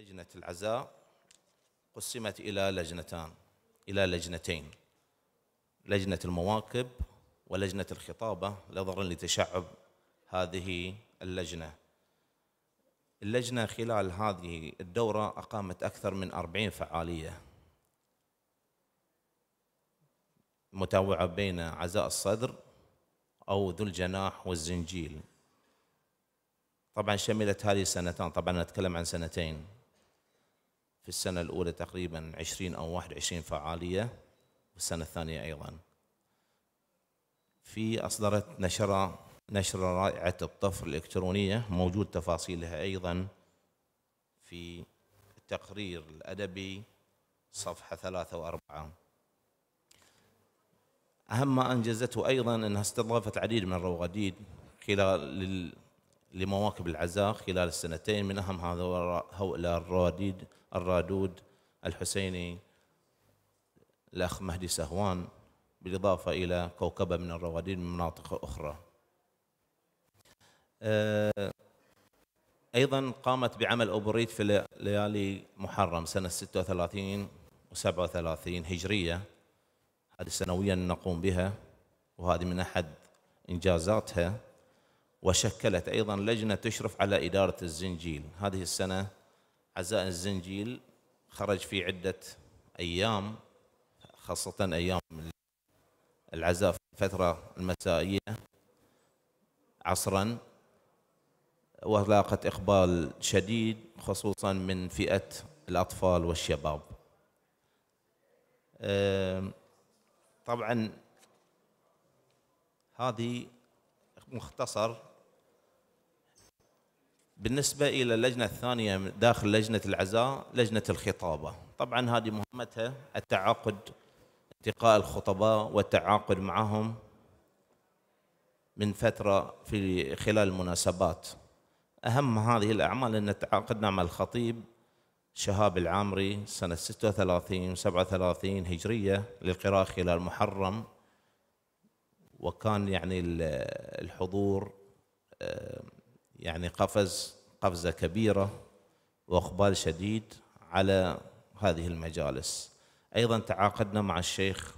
لجنة العزاء قسمت إلى لجنتان إلى لجنتين لجنة المواكب ولجنة الخطابة نظرا لتشعب هذه اللجنة اللجنة خلال هذه الدورة أقامت أكثر من أربعين فعالية متوعة بين عزاء الصدر أو ذو الجناح والزنجيل طبعا شملت هذه السنتان طبعا نتكلم عن سنتين السنة الأولى تقريبا 20 أو 21 فعالية والسنة الثانية أيضا في أصدرت نشرة نشرة رائعة الطفر الإلكترونية موجود تفاصيلها أيضا في التقرير الأدبي صفحة ثلاثة وأربعة أهم ما أنجزته أيضا أنها استضافت العديد من الروغديد خلال لمواكب العزاء خلال السنتين من أهم هؤلاء الراديد الرادود الحسيني الأخ مهدي سهوان بالإضافة إلى كوكبة من الرواديد من مناطق أخرى آه، أيضا قامت بعمل أوبريت في ليالي محرم سنة 36 و 37 هجرية هذه سنويا نقوم بها وهذه من أحد إنجازاتها وشكلت أيضا لجنة تشرف على إدارة الزنجيل هذه السنة عزاء الزنجيل خرج في عدة أيام خاصة أيام العزاء في الفترة المسائية عصرا ولاقت إقبال شديد خصوصا من فئة الأطفال والشباب طبعا هذه مختصر بالنسبة إلى اللجنة الثانية داخل لجنة العزاء لجنة الخطابة طبعا هذه مهمتها التعاقد التقاء الخطباء والتعاقد معهم من فترة في خلال المناسبات أهم هذه الأعمال أن تعاقدنا مع الخطيب شهاب العامري سنة 36 37 هجرية للقراءة خلال محرم وكان يعني الحضور آه، يعني قفز قفزة كبيرة وإقبال شديد على هذه المجالس أيضا تعاقدنا مع الشيخ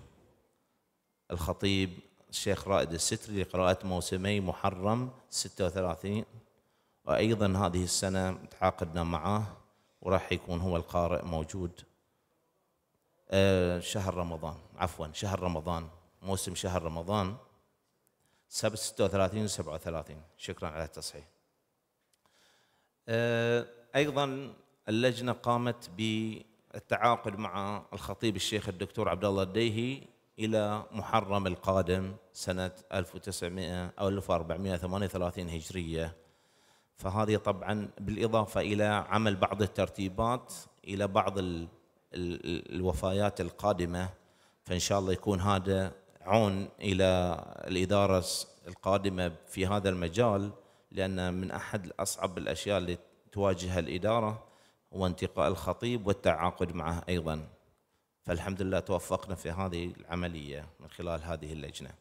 الخطيب الشيخ رائد الستري لقراءة موسمي محرم 36 وأيضا هذه السنة تعاقدنا معه وراح يكون هو القارئ موجود آه، شهر رمضان عفوا شهر رمضان موسم شهر رمضان سبت 36 و 37 شكرا على التصحيح آه، ايضا اللجنه قامت بالتعاقد مع الخطيب الشيخ الدكتور عبد الله الديهي الى محرم القادم سنه 1900 او 1438 هجريه فهذه طبعا بالاضافه الى عمل بعض الترتيبات الى بعض ال القادمه فان شاء الله يكون هذا عون الى الاداره القادمه في هذا المجال لأن من أحد أصعب الأشياء اللي تواجهها الإدارة هو انتقاء الخطيب والتعاقد معه أيضا فالحمد لله توفقنا في هذه العملية من خلال هذه اللجنة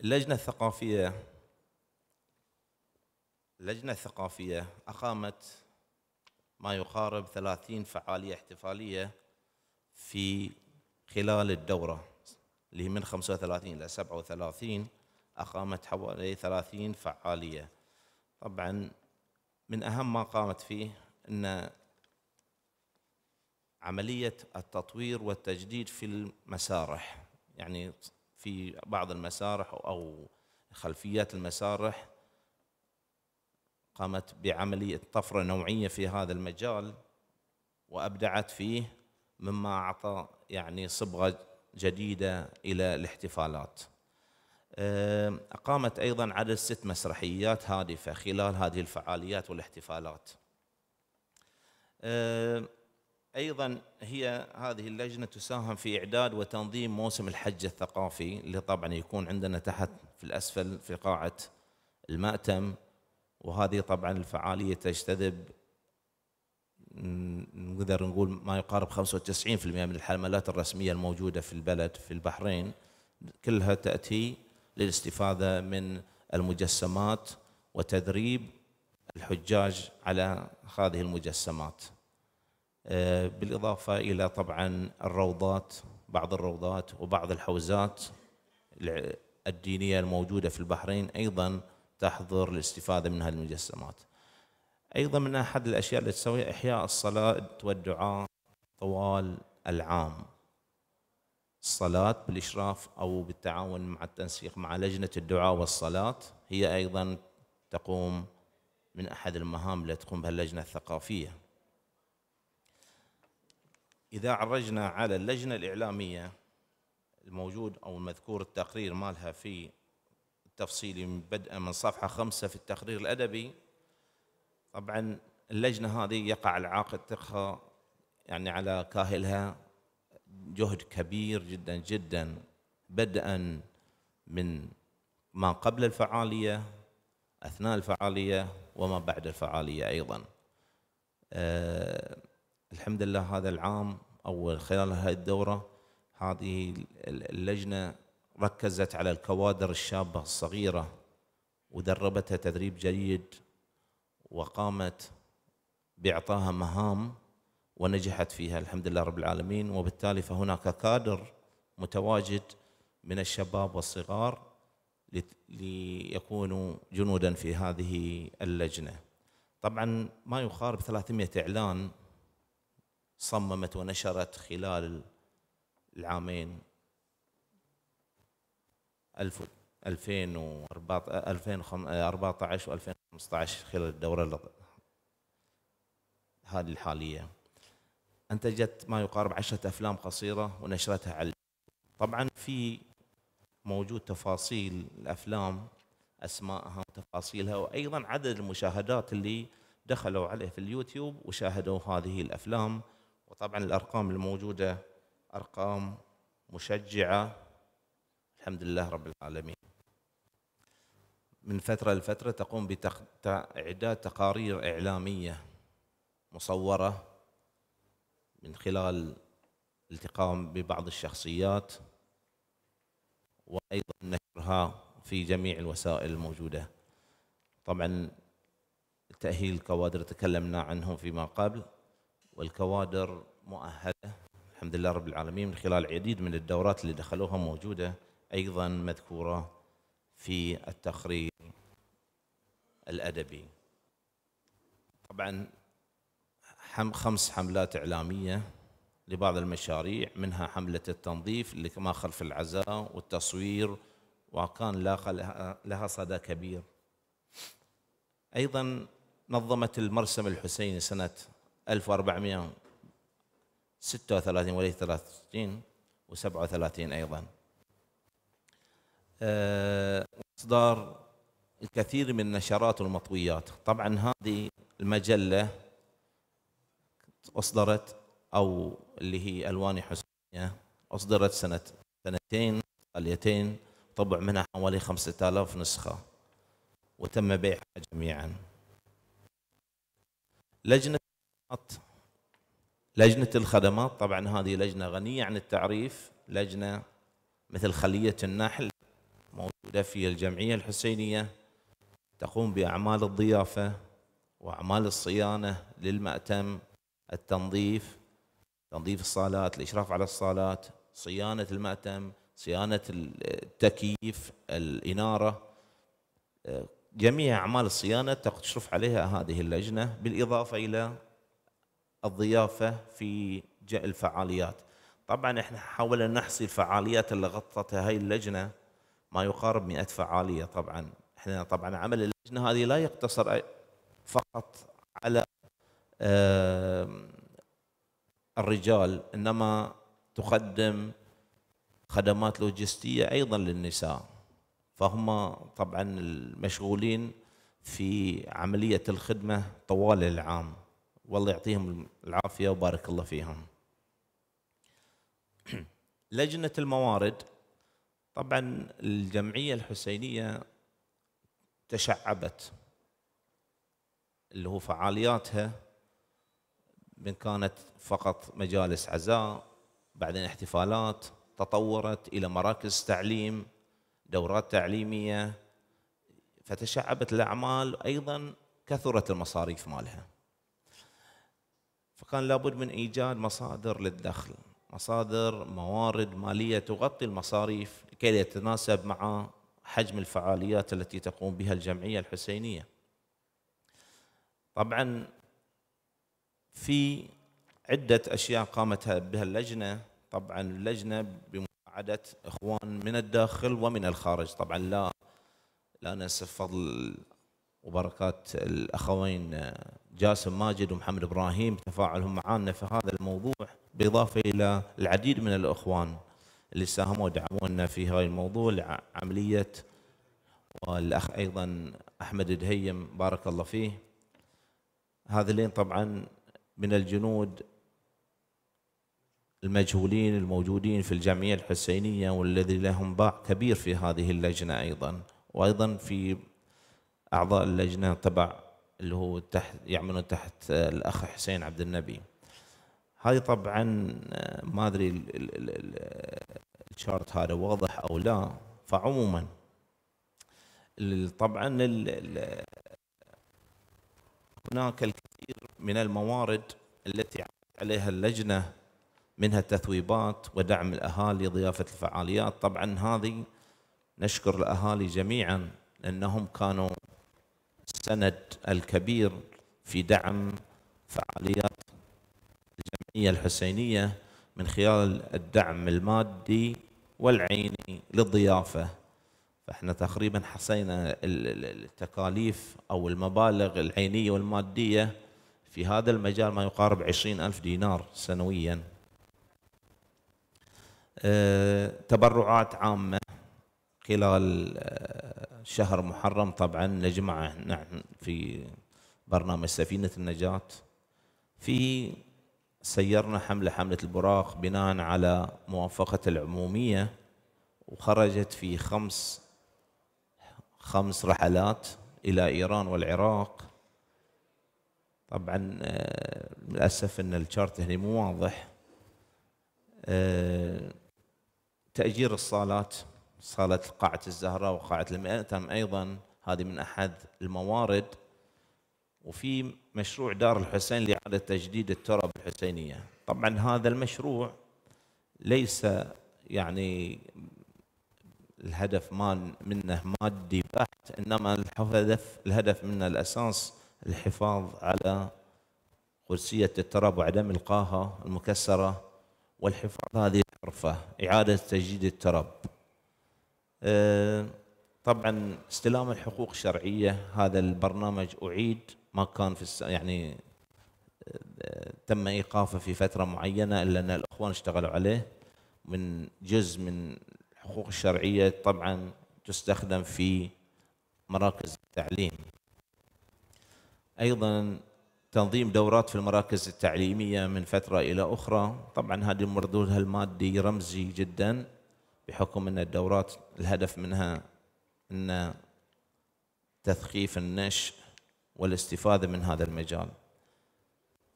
اللجنة الثقافية اللجنة الثقافية أقامت ما يقارب 30 فعالية احتفالية في خلال الدورة اللي من من 35 إلى 37 أقامت حوالي ثلاثين فعالية طبعا من أهم ما قامت فيه أن عملية التطوير والتجديد في المسارح يعني في بعض المسارح أو خلفيات المسارح قامت بعملية طفرة نوعية في هذا المجال وأبدعت فيه مما أعطى يعني صبغة جديدة إلى الاحتفالات أقامت أيضا عدد ست مسرحيات هادفة خلال هذه الفعاليات والاحتفالات أيضا هي هذه اللجنة تساهم في إعداد وتنظيم موسم الحج الثقافي اللي طبعا يكون عندنا تحت في الأسفل في قاعة المأتم وهذه طبعا الفعالية تجتذب نقدر نقول ما يقارب 95% من الحملات الرسمية الموجودة في البلد في البحرين كلها تأتي للاستفاده من المجسمات وتدريب الحجاج على هذه المجسمات آه، بالاضافه الى طبعا الروضات بعض الروضات وبعض الحوزات الدينيه الموجوده في البحرين ايضا تحضر الاستفاده من هذه المجسمات. ايضا من احد الاشياء اللي تسويها احياء الصلاه والدعاء طوال العام. الصلاة بالإشراف أو بالتعاون مع التنسيق مع لجنة الدعاء والصلاة هي أيضا تقوم من أحد المهام التي تقوم بها اللجنة الثقافية إذا عرجنا على اللجنة الإعلامية الموجود أو المذكور التقرير مالها في التفصيلي بدءا من صفحة خمسة في التقرير الأدبي طبعا اللجنة هذه يقع تقها يعني على كاهلها جهد كبير جدا جدا بدءا من ما قبل الفعاليه اثناء الفعاليه وما بعد الفعاليه ايضا. أه الحمد لله هذا العام او خلال هذه الدوره هذه اللجنه ركزت على الكوادر الشابه الصغيره ودربتها تدريب جيد وقامت باعطائها مهام ونجحت فيها الحمد لله رب العالمين وبالتالي فهناك كادر متواجد من الشباب والصغار ليكونوا جنودا في هذه اللجنه. طبعا ما يقارب 300 اعلان صممت ونشرت خلال العامين 2014 و 2015 خلال الدوره هذه الحاليه. أنتجت ما يقارب عشرة أفلام قصيرة ونشرتها على طبعا في موجود تفاصيل الأفلام أسمائها وتفاصيلها وأيضا عدد المشاهدات اللي دخلوا عليه في اليوتيوب وشاهدوا هذه الأفلام وطبعا الأرقام الموجودة أرقام مشجعة الحمد لله رب العالمين من فترة لفترة تقوم بإعداد تقارير إعلامية مصورة من خلال التقاء ببعض الشخصيات وايضا نشرها في جميع الوسائل الموجوده. طبعا تاهيل الكوادر تكلمنا عنه فيما قبل والكوادر مؤهله الحمد لله رب العالمين من خلال عديد من الدورات اللي دخلوها موجوده ايضا مذكوره في التقرير الادبي. طبعا خمس حملات إعلامية لبعض المشاريع منها حملة التنظيف اللي ما خلف العزاء والتصوير وكان لاقى لها صدى كبير أيضا نظمت المرسم الحسيني سنة 1436 وليه 33 و37 أيضا إصدار آه، الكثير من النشرات والمطويات طبعا هذه المجلة أصدرت أو اللي هي ألوان حسينية أصدرت سنة سنتين قليتين طبع منها حوالي 5000 نسخة وتم بيعها جميعا لجنة لجنة الخدمات طبعا هذه لجنة غنية عن التعريف لجنة مثل خلية النحل موجودة في الجمعية الحسينية تقوم بأعمال الضيافة وأعمال الصيانة للمأتم التنظيف تنظيف الصالات الإشراف على الصالات صيانة المأتم صيانة التكييف الإنارة آه، جميع أعمال الصيانة تشرف عليها هذه اللجنة بالإضافة إلى الضيافة في الفعاليات طبعا احنا حاولنا نحصي الفعاليات اللي غطتها هاي اللجنة ما يقارب 100 فعالية طبعا احنا طبعا عمل اللجنة هذه لا يقتصر فقط على الرجال انما تقدم خدمات لوجستيه ايضا للنساء فهم طبعا المشغولين في عمليه الخدمه طوال العام والله يعطيهم العافيه وبارك الله فيهم. لجنه الموارد طبعا الجمعيه الحسينيه تشعبت اللي هو فعالياتها من كانت فقط مجالس عزاء بعدين احتفالات تطورت الى مراكز تعليم دورات تعليميه فتشعبت الاعمال ايضا كثرت المصاريف مالها فكان لابد من ايجاد مصادر للدخل مصادر موارد ماليه تغطي المصاريف لكي يتناسب مع حجم الفعاليات التي تقوم بها الجمعيه الحسينيه طبعا في عدة أشياء قامتها بها اللجنة طبعا اللجنة بمساعدة إخوان من الداخل ومن الخارج طبعا لا لا ننسى فضل وبركات الأخوين جاسم ماجد ومحمد إبراهيم تفاعلهم معنا في هذا الموضوع بالإضافة إلى العديد من الإخوان اللي ساهموا ودعمونا في هذا الموضوع عملية والأخ أيضا أحمد دهيم بارك الله فيه هذا لين طبعا من الجنود المجهولين الموجودين في الجمعية الحسينية والذي لهم باع كبير في هذه اللجنة أيضا وأيضا في أعضاء اللجنة تبع اللي هو تحت يعملون تحت الأخ حسين عبد النبي هذه طبعا ما أدري الشارت هذا واضح أو لا فعموما طبعا هناك الكثير كثير من الموارد التي عليها اللجنة منها التثويبات ودعم الأهالي ضيافة الفعاليات طبعا هذه نشكر الأهالي جميعا أنهم كانوا السند الكبير في دعم فعاليات الجمعية الحسينية من خلال الدعم المادي والعيني للضيافة فاحنا تقريبا حصينا التكاليف أو المبالغ العينية والمادية في هذا المجال ما يقارب عشرين ألف دينار سنويا أه، تبرعات عامة خلال أه، شهر محرم طبعا نجمع نحن في برنامج سفينة النجاة في سيرنا حملة حملة البراق بناء على موافقة العمومية وخرجت في خمس خمس رحلات إلى إيران والعراق طبعا آه، للاسف ان الشارت هنا مو واضح آه، تاجير الصالات صاله قاعه الزهراء وقاعه المئتم ايضا هذه من احد الموارد وفي مشروع دار الحسين لاعاده تجديد التراب الحسينيه طبعا هذا المشروع ليس يعني الهدف مال منه مادي بحت انما الهدف الهدف منه الاساس الحفاظ على قدسية التراب وعدم إلقاها المكسرة والحفاظ هذه الحرفة إعادة تجديد التراب آه، طبعا استلام الحقوق الشرعية هذا البرنامج أعيد ما كان في يعني آه، تم إيقافه في فترة معينة إلا أن الأخوان اشتغلوا عليه من جزء من الحقوق الشرعية طبعا تستخدم في مراكز التعليم أيضا تنظيم دورات في المراكز التعليمية من فترة إلى أخرى طبعا هذه مردودها المادي رمزي جدا بحكم أن الدورات الهدف منها أن تثقيف النشء والاستفادة من هذا المجال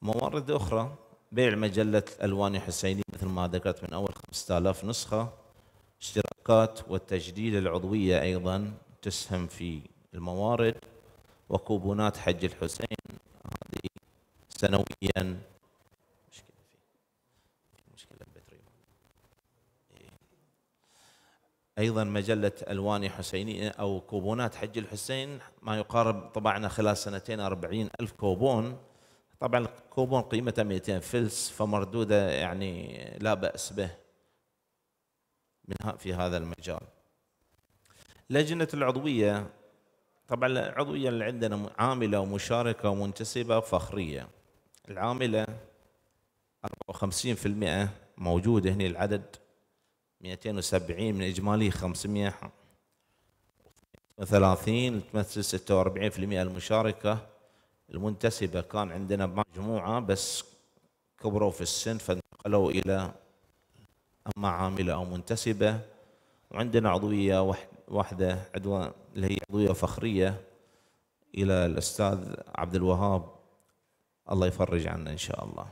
موارد أخرى بيع مجلة ألوان حسيني مثل ما ذكرت من أول 5000 نسخة اشتراكات والتجديد العضوية أيضا تسهم في الموارد وكوبونات حج الحسين هذه سنويا مشكلة مشكلة إيه. أيضا مجلة ألوان حسينية أو كوبونات حج الحسين ما يقارب طبعنا خلال سنتين أربعين ألف كوبون طبعا الكوبون قيمته 200 فلس فمردوده يعني لا باس به منها في هذا المجال لجنه العضويه طبعا العضوية اللي عندنا عاملة ومشاركة ومنتسبة فخرية العاملة 54% موجودة هنا العدد 270 من إجمالي 500 30 تمثل 46% المشاركة المنتسبة كان عندنا مجموعة بس كبروا في السن فانتقلوا إلى أما عاملة أو منتسبة وعندنا عضوية واحدة واحدة عدوى اللي هي عضوية فخرية إلى الأستاذ عبد الوهاب الله يفرج عنا إن شاء الله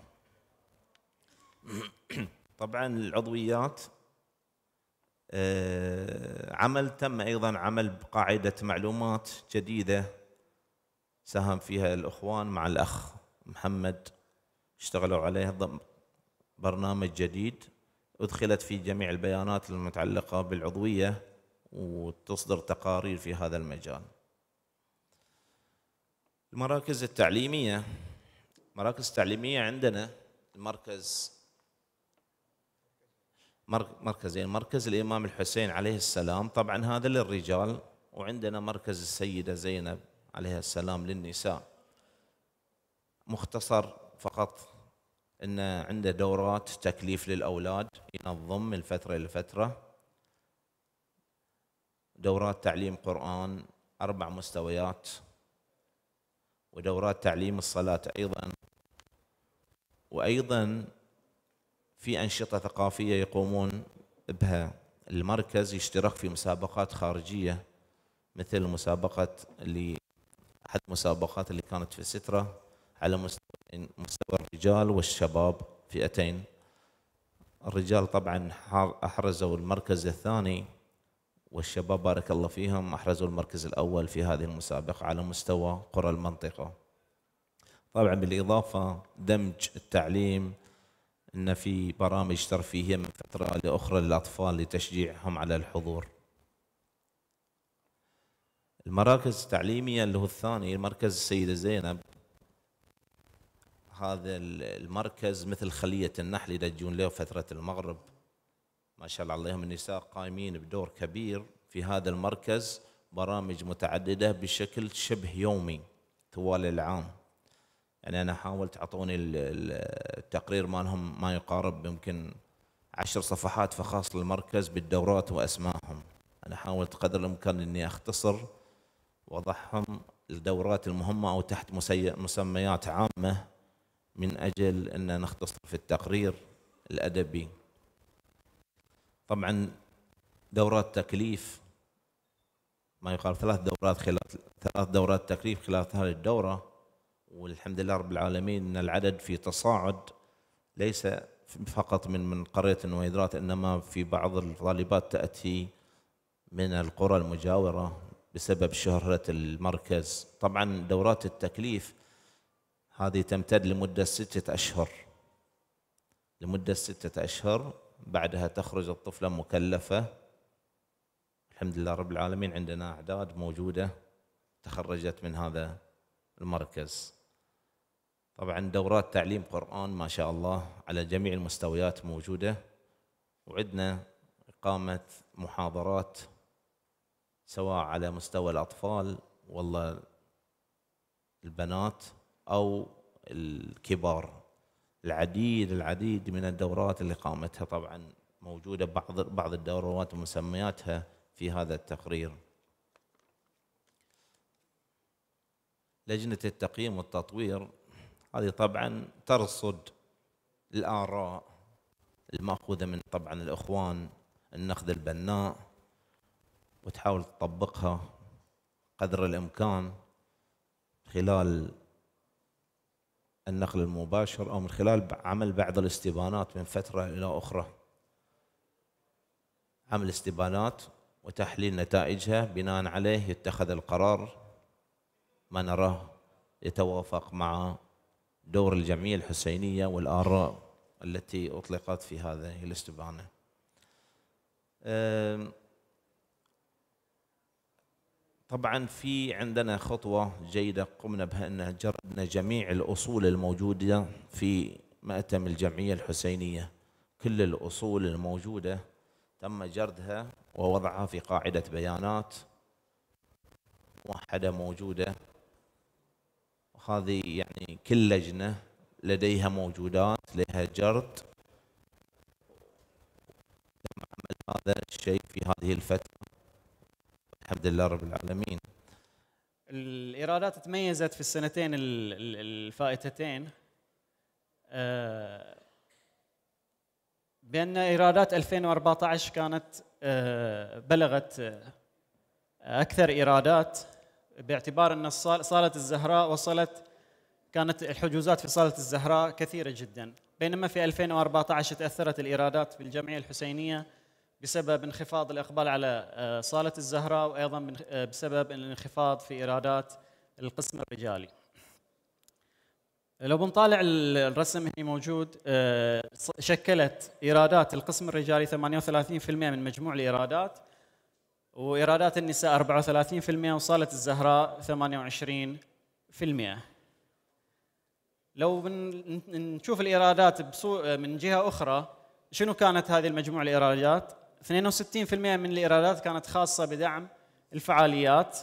طبعا العضويات آه، عمل تم أيضا عمل بقاعدة معلومات جديدة ساهم فيها الإخوان مع الأخ محمد اشتغلوا عليها برنامج جديد أدخلت في جميع البيانات المتعلقة بالعضوية وتصدر تقارير في هذا المجال المراكز التعليمية مراكز تعليمية عندنا المركز مركزين يعني مركز الإمام الحسين عليه السلام طبعا هذا للرجال وعندنا مركز السيدة زينب عليها السلام للنساء مختصر فقط أن عنده دورات تكليف للأولاد ينظم من فترة لفترة دورات تعليم قرآن أربع مستويات ودورات تعليم الصلاة أيضا وأيضا في أنشطة ثقافية يقومون بها المركز يشترك في مسابقات خارجية مثل مسابقة اللي أحد المسابقات اللي كانت في سترة على مستوى, مستوى الرجال والشباب فئتين الرجال طبعا أحرزوا المركز الثاني والشباب بارك الله فيهم أحرزوا المركز الأول في هذه المسابقة على مستوى قرى المنطقة طبعا بالإضافة دمج التعليم أن في برامج ترفيهية من فترة لأخرى للأطفال لتشجيعهم على الحضور المراكز التعليمية اللي هو الثاني مركز السيدة زينب هذا المركز مثل خلية النحل إذا تجون له فترة المغرب ما شاء الله عليهم النساء قائمين بدور كبير في هذا المركز برامج متعددة بشكل شبه يومي طوال العام يعني أنا حاولت أعطوني التقرير مالهم ما يقارب يمكن عشر صفحات فخاص للمركز بالدورات وأسمائهم أنا حاولت قدر الإمكان أني أختصر وضعهم الدورات المهمة أو تحت مسميات عامة من أجل أن نختصر في التقرير الأدبي طبعا دورات تكليف ما يقال ثلاث دورات خلال ثلاث دورات تكليف خلال هذه الدوره والحمد لله رب العالمين ان العدد في تصاعد ليس فقط من من قريه النويدرات انما في بعض الطالبات تاتي من القرى المجاوره بسبب شهره المركز طبعا دورات التكليف هذه تمتد لمده سته اشهر لمده سته اشهر بعدها تخرج الطفلة مكلفة الحمد لله رب العالمين عندنا أعداد موجودة تخرجت من هذا المركز طبعا دورات تعليم قرآن ما شاء الله على جميع المستويات موجودة وعندنا إقامة محاضرات سواء على مستوى الأطفال والله البنات أو الكبار العديد العديد من الدورات اللي قامتها طبعا موجوده بعض بعض الدورات ومسمياتها في هذا التقرير. لجنه التقييم والتطوير هذه طبعا ترصد الاراء الماخوذه من طبعا الاخوان النقد البناء وتحاول تطبقها قدر الامكان خلال النقل المباشر أو من خلال عمل بعض الاستبانات من فترة إلى أخرى عمل استبانات وتحليل نتائجها بناء عليه يتخذ القرار ما نراه يتوافق مع دور الجمعية الحسينية والآراء التي أطلقت في هذه الاستبانة طبعا في عندنا خطوة جيدة قمنا بها أنها جردنا جميع الأصول الموجودة في مأتم الجمعية الحسينية كل الأصول الموجودة تم جردها ووضعها في قاعدة بيانات موحدة موجودة هذه يعني كل لجنة لديها موجودات لها جرد تم عمل هذا الشيء في هذه الفترة الحمد لله رب العالمين الإيرادات تميزت في السنتين الفائتتين آه، بأن إيرادات 2014 كانت آه، بلغت آه، أكثر إيرادات باعتبار أن صالة الزهراء وصلت كانت الحجوزات في صالة الزهراء كثيرة جدا بينما في 2014 تأثرت الإيرادات بالجمعية الحسينية بسبب انخفاض الإقبال على آه، صالة الزهراء وأيضا آه، بسبب الانخفاض في إيرادات القسم الرجالي لو بنطالع الرسم هنا موجود آه، شكلت ايرادات القسم الرجالي 38% من مجموع الايرادات وايرادات النساء 34% وصالة الزهراء 28% لو نشوف الايرادات من جهه اخرى شنو كانت هذه المجموع الايرادات 62% من الايرادات كانت خاصه بدعم الفعاليات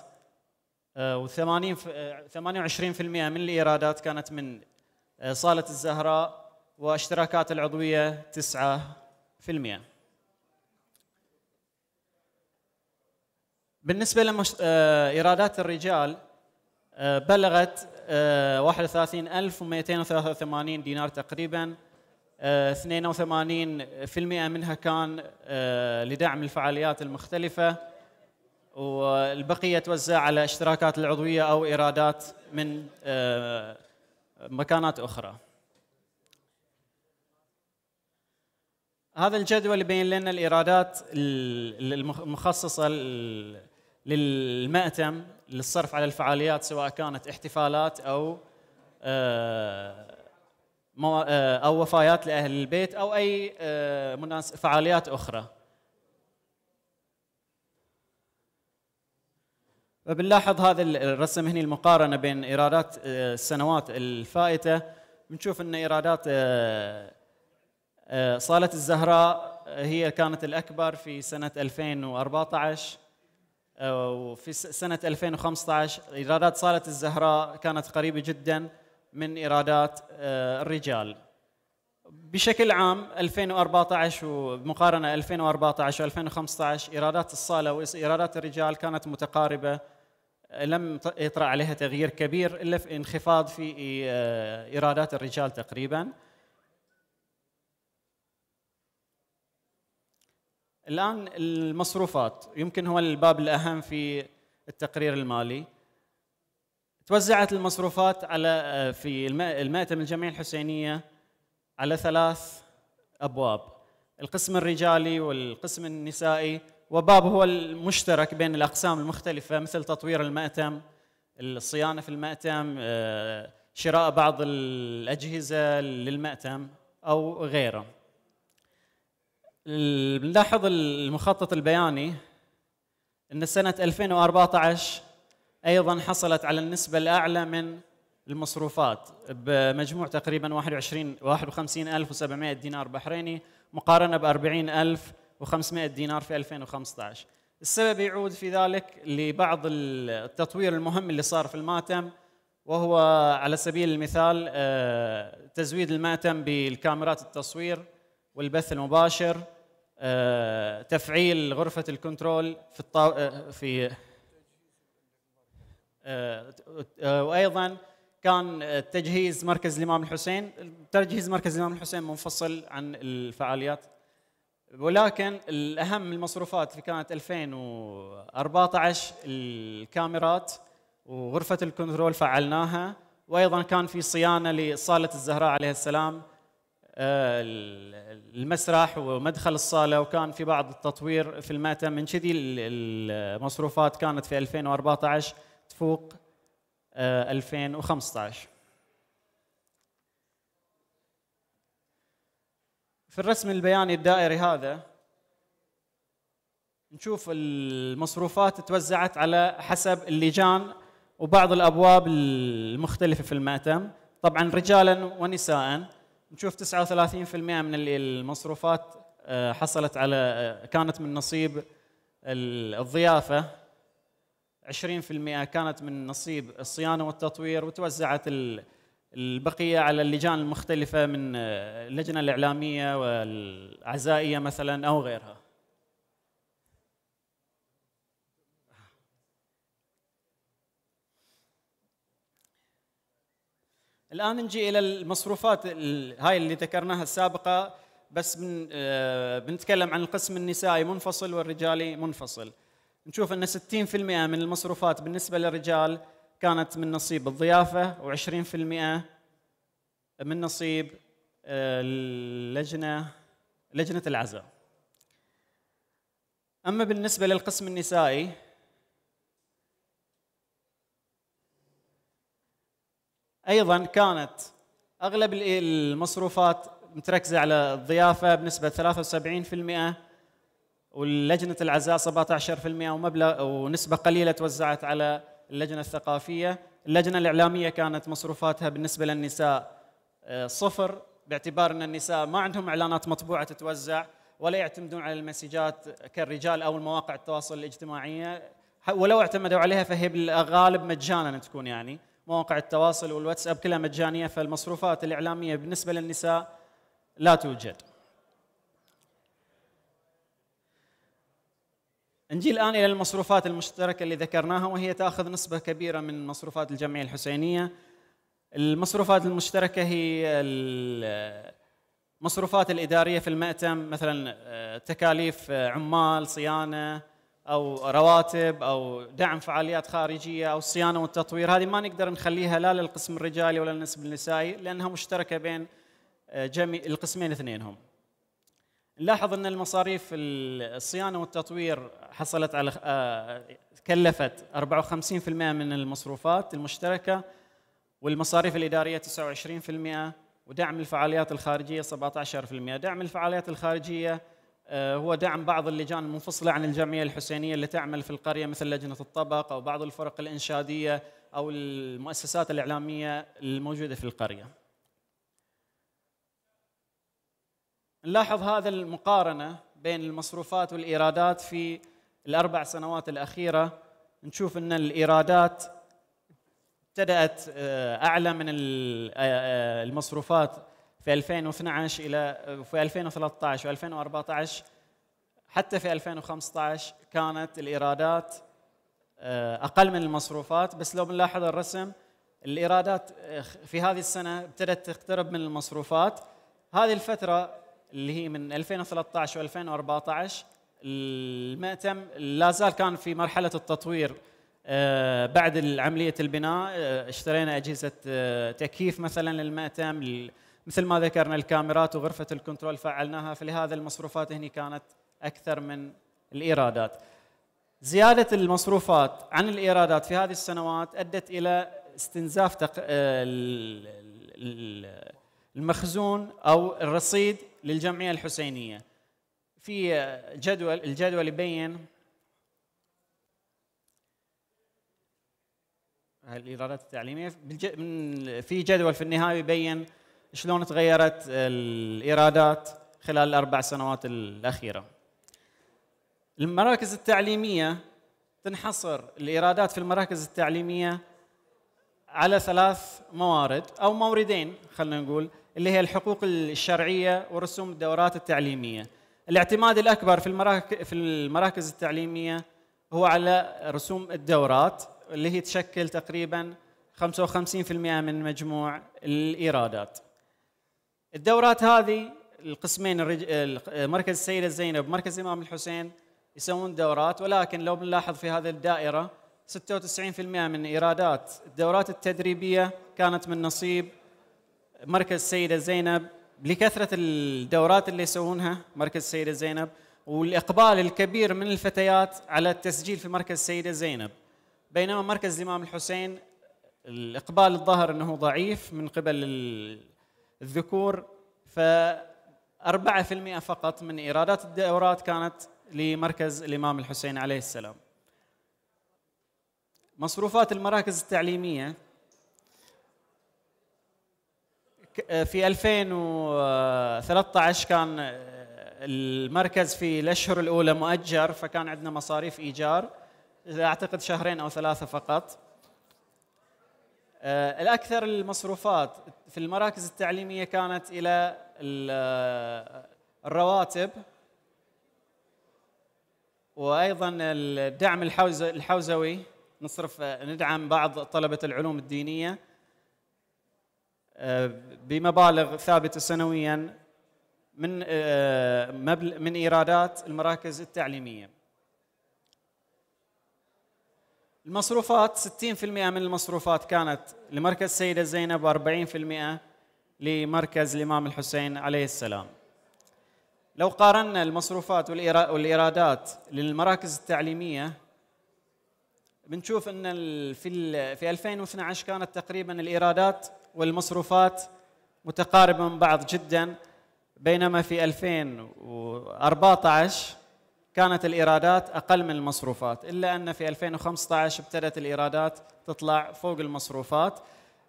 آه، و80 28% آه، من الايرادات كانت من آه، صاله الزهراء واشتراكات العضويه 9%. بالنسبه لايرادات الرجال بلغت 31283 دينار تقريبا 82% آه، منها كان آه، لدعم الفعاليات المختلفة والبقية توزع على اشتراكات العضوية أو إيرادات من آه، مكانات أخرى هذا الجدول يبين لنا الإيرادات المخصصة للمأتم للصرف على الفعاليات سواء كانت احتفالات أو آه، او وفيات لاهل البيت او اي آه، فعاليات اخرى. فبنلاحظ هذا الرسم هنا المقارنه بين ايرادات آه، السنوات الفائته بنشوف ان ايرادات صاله الزهراء هي كانت الاكبر في سنه 2014 وفي سنه 2015 ايرادات صاله الزهراء كانت قريبه جدا من ايرادات آه، الرجال بشكل عام 2014 ومقارنه 2014 و2015 ايرادات الصاله وايرادات الرجال كانت متقاربه لم يطرا عليها تغيير كبير الا في انخفاض في آه، ايرادات الرجال تقريبا الان المصروفات يمكن هو الباب الاهم في التقرير المالي توزعت المصروفات على آه، في المأتم الجمعية الحسينية على ثلاث أبواب القسم الرجالي والقسم النسائي وباب هو المشترك بين الأقسام المختلفة مثل تطوير المأتم الصيانة في المأتم آه، شراء بعض الأجهزة للمأتم أو غيره بنلاحظ المخطط البياني أن سنة 2014 ايضا حصلت على النسبه الاعلى من المصروفات بمجموع تقريبا 21 51700 دينار بحريني مقارنه ب 40500 دينار في 2015 السبب يعود في ذلك لبعض التطوير المهم اللي صار في الماتم وهو على سبيل المثال آه، تزويد الماتم بالكاميرات التصوير والبث المباشر آه، تفعيل غرفه الكنترول في الطاو... آه، في آه، آه، وايضا كان تجهيز مركز الامام الحسين تجهيز مركز الامام الحسين منفصل عن الفعاليات ولكن الاهم المصروفات في كانت 2014 الكاميرات وغرفه الكنترول فعلناها وايضا كان في صيانه لصاله الزهراء عليه السلام آه، المسرح ومدخل الصاله وكان في بعض التطوير في الماتم من كذي المصروفات كانت في 2014 تفوق 2015 آه، في الرسم البياني الدائري هذا نشوف المصروفات توزعت على حسب اللجان وبعض الابواب المختلفه في المأتم طبعا رجالا ونساء نشوف 39% من المصروفات آه، حصلت على آه، كانت من نصيب الضيافه 20% كانت من نصيب الصيانه والتطوير وتوزعت البقيه على اللجان المختلفه من آه، اللجنه الاعلاميه والعزائيه مثلا او غيرها. الان نجي الى المصروفات هاي اللي ذكرناها السابقه بس آه، بنتكلم عن القسم النسائي منفصل والرجالي منفصل. نشوف أن 60% من المصروفات بالنسبة للرجال كانت من نصيب الضيافة و20% من نصيب آه، اللجنة لجنة العزاء أما بالنسبة للقسم النسائي أيضا كانت أغلب المصروفات متركزة على الضيافة بنسبة 73% واللجنة العزاء 17% ومبلغ ونسبة قليلة توزعت على اللجنة الثقافية اللجنة الإعلامية كانت مصروفاتها بالنسبة للنساء آه، صفر باعتبار أن النساء ما عندهم إعلانات مطبوعة تتوزع ولا يعتمدون على المسجات كالرجال أو المواقع التواصل الاجتماعية ولو اعتمدوا عليها فهي بالغالب مجانا تكون يعني مواقع التواصل والواتساب كلها مجانية فالمصروفات الإعلامية بالنسبة للنساء لا توجد نجي الآن إلى المصروفات المشتركة اللي ذكرناها وهي تأخذ نسبة كبيرة من مصروفات الجمعية الحسينية المصروفات المشتركة هي المصروفات الإدارية في المأتم مثلا آه، تكاليف آه، عمال صيانة أو رواتب أو دعم فعاليات خارجية أو الصيانة والتطوير هذه ما نقدر نخليها لا للقسم الرجالي ولا للنسب النسائي لأنها مشتركة بين آه، جميع القسمين اثنينهم نلاحظ ان المصاريف الصيانه والتطوير حصلت على آه، كلفت 54% من المصروفات المشتركه والمصاريف الاداريه 29% ودعم الفعاليات الخارجيه 17%، دعم الفعاليات الخارجيه آه، هو دعم بعض اللجان المنفصله عن الجمعيه الحسينيه اللي تعمل في القريه مثل لجنه الطبق او بعض الفرق الانشاديه او المؤسسات الاعلاميه الموجوده في القريه. نلاحظ هذا المقارنة بين المصروفات والإيرادات في الأربع سنوات الأخيرة نشوف أن الإيرادات ابتدأت آه، أعلى من آه، آه، المصروفات في 2012 إلى في 2013 و2014 حتى في 2015 كانت الإيرادات أقل من المصروفات بس لو بنلاحظ الرسم الإيرادات في هذه السنة ابتدت تقترب من المصروفات هذه الفترة اللي هي من 2013 و2014 المأتم لا زال كان في مرحلة التطوير آه، بعد عملية البناء آه، اشترينا أجهزة آه، تكييف مثلا للمأتم مثل ما ذكرنا الكاميرات وغرفة الكنترول فعلناها فلهذا المصروفات هنا كانت أكثر من الإيرادات زيادة المصروفات عن الإيرادات في هذه السنوات أدت إلى استنزاف المخزون أو الرصيد للجمعيه الحسينيه في جدول الجدول يبين الايرادات التعليميه في جدول في النهايه يبين شلون تغيرت الايرادات خلال الاربع سنوات الاخيره المراكز التعليميه تنحصر الايرادات في المراكز التعليميه على ثلاث موارد او موردين خلينا نقول اللي هي الحقوق الشرعيه ورسوم الدورات التعليميه. الاعتماد الاكبر في المراكز في المراكز التعليميه هو على رسوم الدورات اللي هي تشكل تقريبا 55% من مجموع الايرادات. الدورات هذه القسمين مركز السيده زينب ومركز الامام الحسين يسوون دورات ولكن لو بنلاحظ في هذه الدائره 96% من ايرادات الدورات التدريبيه كانت من نصيب مركز السيدة زينب لكثرة الدورات اللي يسوونها مركز السيدة زينب والإقبال الكبير من الفتيات على التسجيل في مركز السيدة زينب بينما مركز الإمام الحسين الإقبال الظاهر أنه ضعيف من قبل الذكور ف 4% فقط من إيرادات الدورات كانت لمركز الإمام الحسين عليه السلام مصروفات المراكز التعليمية آه، في 2013 كان آه، المركز في الاشهر الاولى مؤجر فكان عندنا مصاريف ايجار اعتقد شهرين او ثلاثه فقط آه، الاكثر المصروفات في المراكز التعليميه كانت الى الرواتب وايضا الدعم الحوزوي نصرف ندعم بعض طلبه العلوم الدينيه آه، بمبالغ ثابته سنويا من آه، من ايرادات المراكز التعليميه. المصروفات 60% من المصروفات كانت لمركز السيده زينب و40% لمركز الامام الحسين عليه السلام. لو قارنا المصروفات والايرادات للمراكز التعليميه بنشوف ان في في 2012 كانت تقريبا الايرادات والمصروفات متقاربة من بعض جدا بينما في 2014 كانت الإيرادات أقل من المصروفات إلا أن في 2015 ابتدت الإيرادات تطلع فوق المصروفات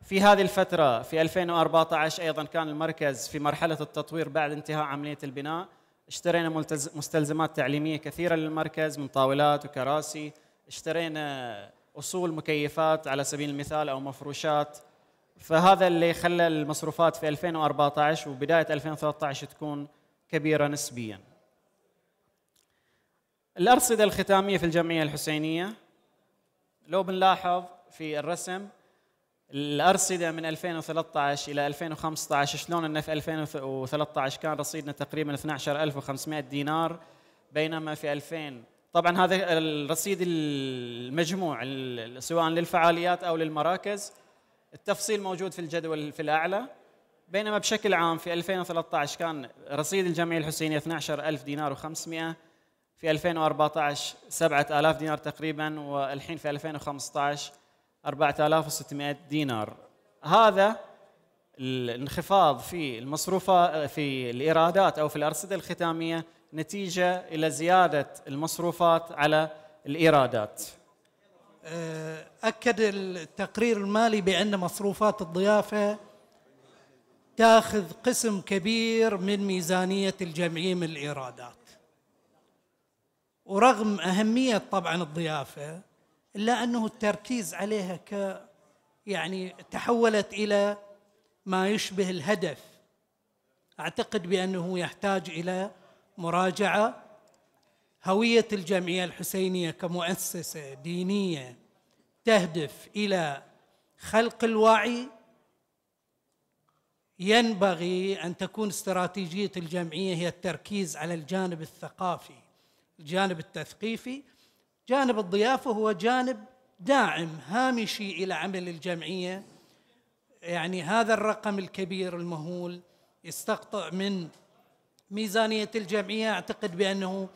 في هذه الفترة في 2014 أيضا كان المركز في مرحلة التطوير بعد انتهاء عملية البناء اشترينا مستلزمات تعليمية كثيرة للمركز من طاولات وكراسي اشترينا أصول مكيفات على سبيل المثال أو مفروشات فهذا اللي خلى المصروفات في 2014 وبدايه 2013 تكون كبيره نسبيا. الارصده الختاميه في الجمعيه الحسينيه لو بنلاحظ في الرسم الارصده من 2013 الى 2015 شلون انه في 2013 كان رصيدنا تقريبا 12500 دينار بينما في 2000 طبعا هذا الرصيد المجموع سواء للفعاليات او للمراكز التفصيل موجود في الجدول في الأعلى بينما بشكل عام في 2013 كان رصيد الجمعية الحسينية 12000 دينار و500 في 2014 7000 دينار تقريبا والحين في 2015 4600 دينار هذا الانخفاض في المصروفة في الإيرادات أو في الأرصدة الختامية نتيجة إلى زيادة المصروفات على الإيرادات آه، أكد التقرير المالي بأن مصروفات الضيافة تاخذ قسم كبير من ميزانية الجمعية من الإيرادات ورغم أهمية طبعا الضيافة إلا أنه التركيز عليها ك يعني تحولت إلى ما يشبه الهدف أعتقد بأنه يحتاج إلى مراجعة هويه الجمعيه الحسينيه كمؤسسه دينيه تهدف الى خلق الوعي ينبغي ان تكون استراتيجيه الجمعيه هي التركيز على الجانب الثقافي الجانب التثقيفي جانب الضيافه هو جانب داعم هامشي الى عمل الجمعيه يعني هذا الرقم الكبير المهول يستقطع من ميزانيه الجمعيه اعتقد بانه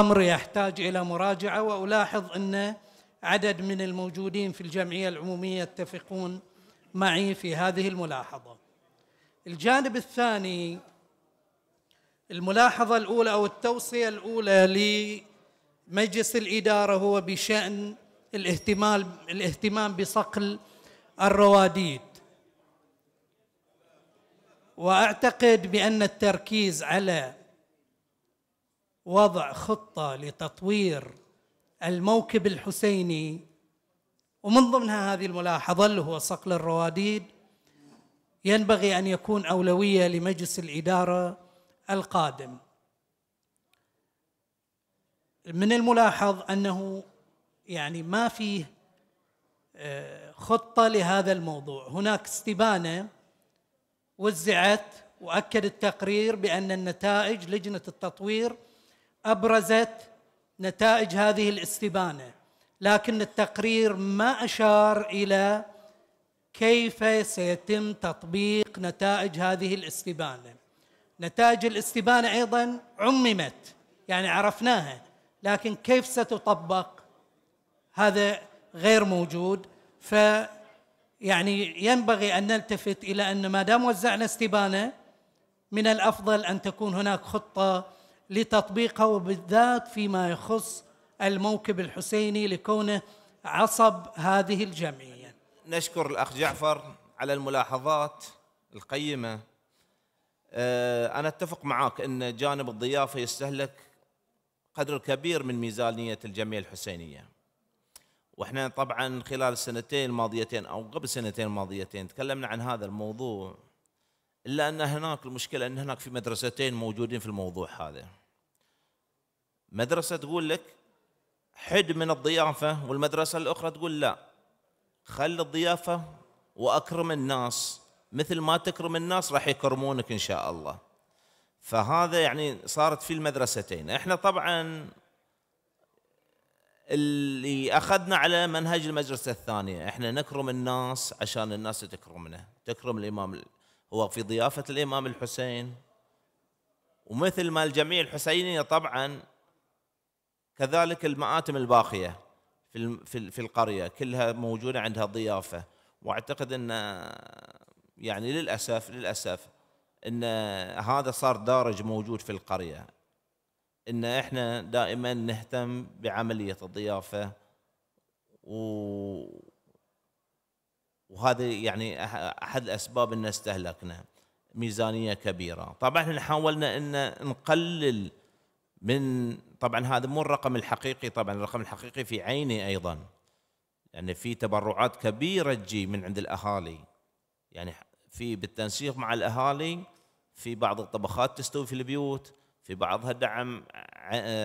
امر يحتاج الى مراجعه والاحظ ان عدد من الموجودين في الجمعيه العموميه يتفقون معي في هذه الملاحظه. الجانب الثاني الملاحظه الاولى او التوصيه الاولى لمجلس الاداره هو بشان الاهتمام الاهتمام بصقل الرواديد. واعتقد بان التركيز على وضع خطه لتطوير الموكب الحسيني ومن ضمنها هذه الملاحظه اللي هو صقل الرواديد ينبغي ان يكون اولويه لمجلس الاداره القادم من الملاحظ انه يعني ما فيه آه، خطه لهذا الموضوع هناك استبانه وزعت واكد التقرير بان النتائج لجنه التطوير أبرزت نتائج هذه الاستبانة لكن التقرير ما أشار إلى كيف سيتم تطبيق نتائج هذه الاستبانة نتائج الاستبانة أيضا عممت يعني عرفناها لكن كيف ستطبق هذا غير موجود ف يعني ينبغي ان نلتفت الى ان ما دام وزعنا استبانه من الافضل ان تكون هناك خطه لتطبيقه وبالذات فيما يخص الموكب الحسيني لكونه عصب هذه الجمعية نشكر الأخ جعفر على الملاحظات القيمة آه، أنا أتفق معك أن جانب الضيافة يستهلك قدر كبير من ميزانية الجمعية الحسينية واحنا طبعا خلال السنتين الماضيتين او قبل سنتين الماضيتين تكلمنا عن هذا الموضوع الا ان هناك المشكله ان هناك في مدرستين موجودين في الموضوع هذا مدرسة تقول لك حد من الضيافة والمدرسة الأخرى تقول لا خل الضيافة وأكرم الناس مثل ما تكرم الناس راح يكرمونك إن شاء الله فهذا يعني صارت في المدرستين احنا طبعا اللي اخذنا على منهج المدرسه الثانيه احنا نكرم الناس عشان الناس تكرمنا تكرم الامام هو في ضيافه الامام الحسين ومثل ما الجميع الحسينيه طبعا كذلك المآتم الباقية في في القرية كلها موجودة عندها ضيافة واعتقد ان يعني للاسف للاسف ان هذا صار دارج موجود في القرية ان احنا دائما نهتم بعملية الضيافة و وهذا يعني احد الاسباب ان استهلكنا ميزانيه كبيره طبعا احنا حاولنا ان نقلل من طبعا هذا مو الرقم الحقيقي طبعا الرقم الحقيقي في عيني ايضا لان يعني في تبرعات كبيره تجي من عند الاهالي يعني في بالتنسيق مع الاهالي في بعض الطبخات تستوي في البيوت في بعضها دعم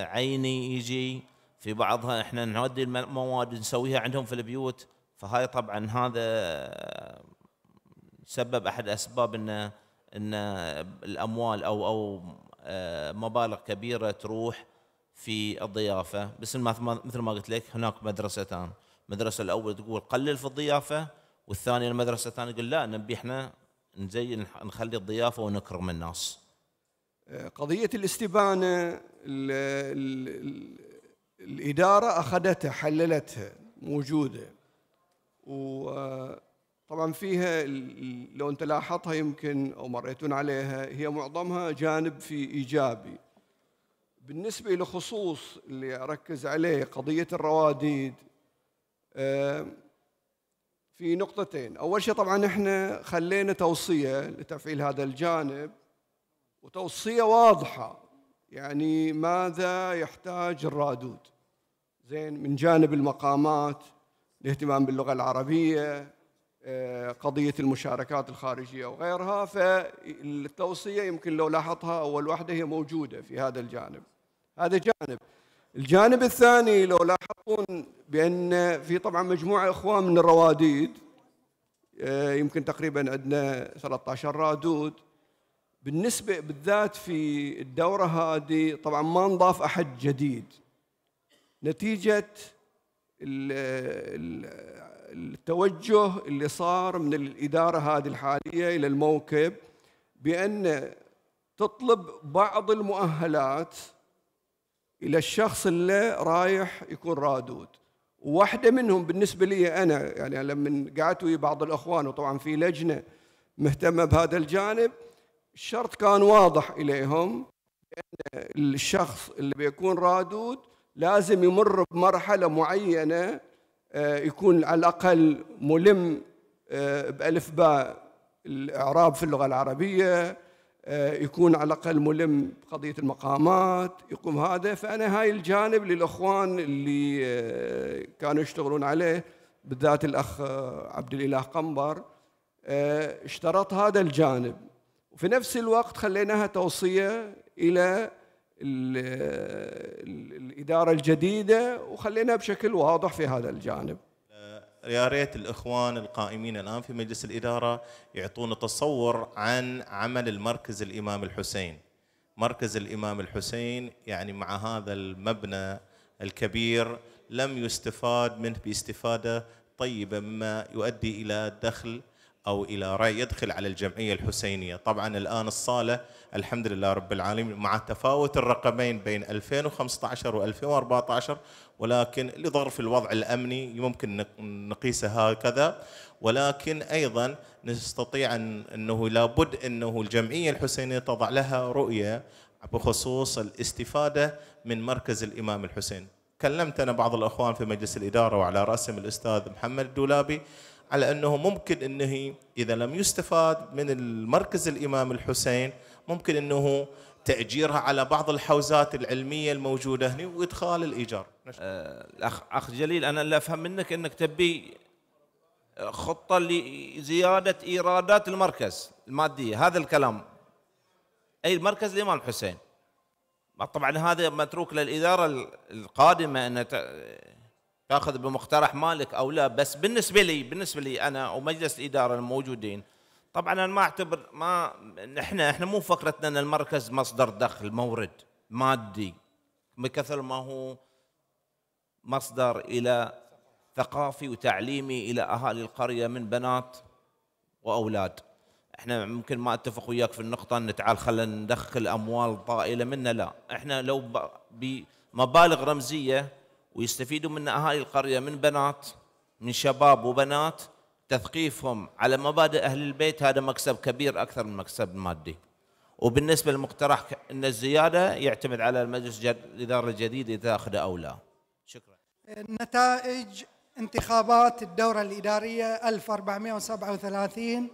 عيني يجي في بعضها احنا نودي المواد نسويها عندهم في البيوت فهاي طبعا هذا سبب احد اسباب ان ان الاموال او او مبالغ كبيره تروح في الضيافه بس مثل ما قلت لك هناك مدرستان المدرسه الاول تقول قلل في الضيافه والثانيه المدرسه الثانيه تقول لا نبي احنا نزين نخلي الضيافه ونكرم الناس قضيه الاستبانه الـ الـ الاداره اخذتها حللتها موجوده وطبعا فيها لو انت لاحظتها يمكن او مريتون عليها هي معظمها جانب في ايجابي بالنسبة لخصوص اللي أركز عليه قضية الرواديد في نقطتين أول شيء طبعا إحنا خلينا توصية لتفعيل هذا الجانب وتوصية واضحة يعني ماذا يحتاج الرادود زين من جانب المقامات الاهتمام باللغة العربية آه، قضية المشاركات الخارجية وغيرها فالتوصية يمكن لو لاحظتها أول واحدة هي موجودة في هذا الجانب هذا جانب الجانب الثاني لو لاحظون بأن في طبعا مجموعة إخوان من الرواديد آه، يمكن تقريبا عندنا 13 رادود بالنسبة بالذات في الدورة هذه طبعا ما نضاف أحد جديد نتيجة التوجه اللي صار من الإدارة هذه الحالية إلى الموكب بأن تطلب بعض المؤهلات الى الشخص اللي رايح يكون رادود واحدة منهم بالنسبة لي أنا يعني لما قعدت ويا بعض الأخوان وطبعا في لجنة مهتمة بهذا الجانب الشرط كان واضح إليهم أن الشخص اللي بيكون رادود لازم يمر بمرحلة معينة آه، يكون على الأقل ملم آه، بألف باء الإعراب في اللغة العربية آه، يكون على الأقل ملم بقضية المقامات يقوم هذا فأنا هاي الجانب للأخوان اللي آه، كانوا يشتغلون عليه بالذات الأخ آه، عبد الإله قنبر اشترط هذا الجانب وفي نفس الوقت خليناها توصية إلى الإدارة الجديدة وخليناها بشكل واضح في هذا الجانب يا ريت الاخوان القائمين الان في مجلس الاداره يعطونا تصور عن عمل المركز الامام الحسين. مركز الامام الحسين يعني مع هذا المبنى الكبير لم يستفاد منه باستفاده طيبه مما يؤدي الى دخل أو إلى رأي يدخل على الجمعية الحسينية طبعا الآن الصالة الحمد لله رب العالمين مع تفاوت الرقمين بين 2015 و 2014 ولكن لظرف الوضع الأمني يمكن نقيسها هكذا ولكن أيضا نستطيع أن أنه لابد أنه الجمعية الحسينية تضع لها رؤية بخصوص الاستفادة من مركز الإمام الحسين كلمت أنا بعض الأخوان في مجلس الإدارة وعلى رأسهم الأستاذ محمد الدولابي على انه ممكن انه اذا لم يستفاد من المركز الامام الحسين ممكن انه تاجيرها على بعض الحوزات العلميه الموجوده هنا وادخال الايجار. آه، الاخ اخ جليل انا اللي افهم منك انك تبي خطه لزياده ايرادات المركز الماديه هذا الكلام اي مركز الامام الحسين طبعا هذا متروك للاداره القادمه ان تاخذ بمقترح مالك او لا بس بالنسبه لي بالنسبه لي انا ومجلس الاداره الموجودين طبعا انا ما اعتبر ما احنا احنا مو فكرتنا ان المركز مصدر دخل مورد مادي بكثر ما هو مصدر الى ثقافي وتعليمي الى اهالي القريه من بنات واولاد احنا ممكن ما اتفق وياك في النقطه ان تعال خلينا ندخل اموال طائله منا لا احنا لو بمبالغ رمزيه ويستفيدوا من أهالي القرية من بنات من شباب وبنات تثقيفهم على مبادئ أهل البيت هذا مكسب كبير أكثر من مكسب مادي وبالنسبة للمقترح أن الزيادة يعتمد على المجلس الإدارة الجديد إذا أخذ أو لا شكرا نتائج انتخابات الدورة الإدارية 1437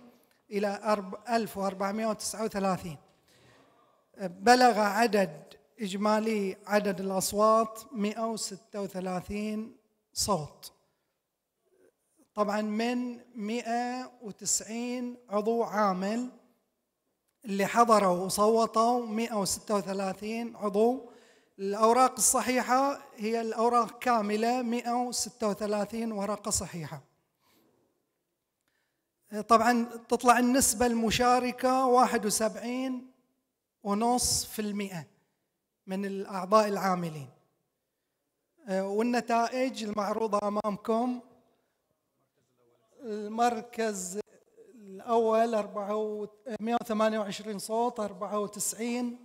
إلى 1439 بلغ عدد إجمالي عدد الأصوات 136 صوت طبعا من 190 عضو عامل اللي حضروا وصوتوا 136 عضو الأوراق الصحيحة هي الأوراق كاملة 136 ورقة صحيحة طبعا تطلع النسبة المشاركة 71 ونص في المئة من الأعضاء العاملين آه، والنتائج المعروضة أمامكم المركز الأول 128 صوت 94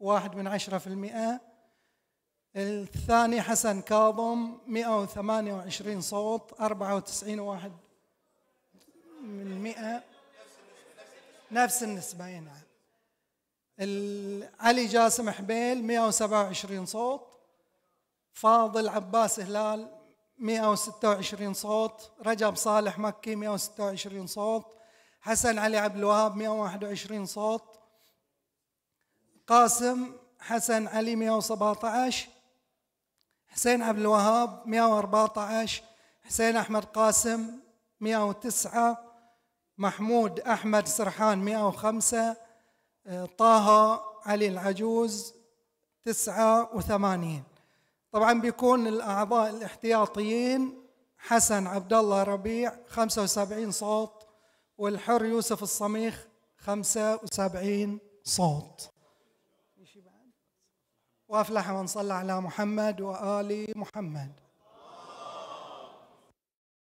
واحد من عشرة في المئة الثاني حسن كاظم 128 صوت 94 واحد من مئة نفس النسبة إيه، نعم علي جاسم حبيل 127 صوت فاضل عباس هلال 126 صوت رجب صالح مكي 126 صوت حسن علي عبد الوهاب 121 صوت قاسم حسن علي 117 حسين عبد الوهاب 114 حسين احمد قاسم 109 محمود احمد سرحان 105 طه علي العجوز تسعة وثمانين طبعا بيكون الأعضاء الاحتياطيين حسن عبد الله ربيع 75 صوت والحر يوسف الصميخ 75 صوت وافلح من صلى على محمد وآل محمد